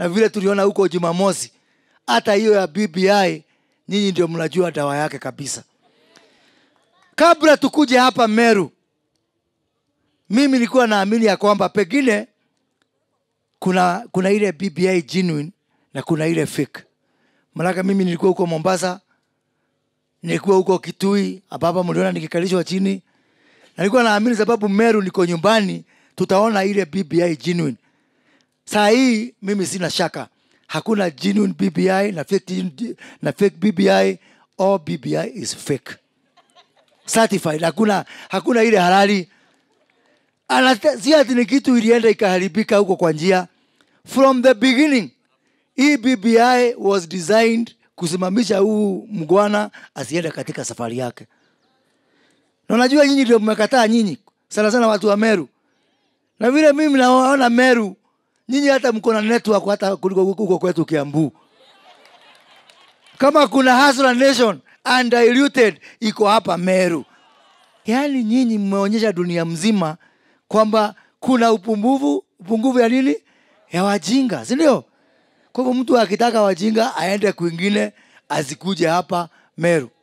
na vile tuliona huko Jumamosi, hata hiyo ya BBI nyinyi ndio mnajua dawa yake kabisa. Kabla tukuje hapa Meru, mimi nilikuwa naamini ya kwamba pengine kuna, kuna ile BBI genuine na kuna ile fake. Maanake mimi nilikuwa huko Mombasa, nilikuwa huko Kitui ambapo mliona nikikalishwa chini, nilikuwa naamini sababu Meru niko nyumbani, tutaona ile BBI genuine Saa hii mimi sina shaka, hakuna genuine BBI na fake, na fake BBI. All BBI is fake certified, hakuna, hakuna ile halali. Si ati ni kitu ilienda ikaharibika huko kwa njia. From the beginning hii BBI was designed kusimamisha huu mgwana asiende katika safari yake, na unajua nyinyi ndio mmekataa nyinyi sana sana watu wa Meru, na vile mimi naona Meru nyinyi hata mko na network hata kuliko huko kwetu Kiambu. Kama kuna Hustler Nation undiluted iko hapa Meru. Yaani nyinyi mmeonyesha dunia mzima kwamba kuna upumbuvu, upungufu ya nini ya wajinga, si ndio? Kwa hivyo mtu akitaka wajinga aende kwingine, azikuje hapa Meru.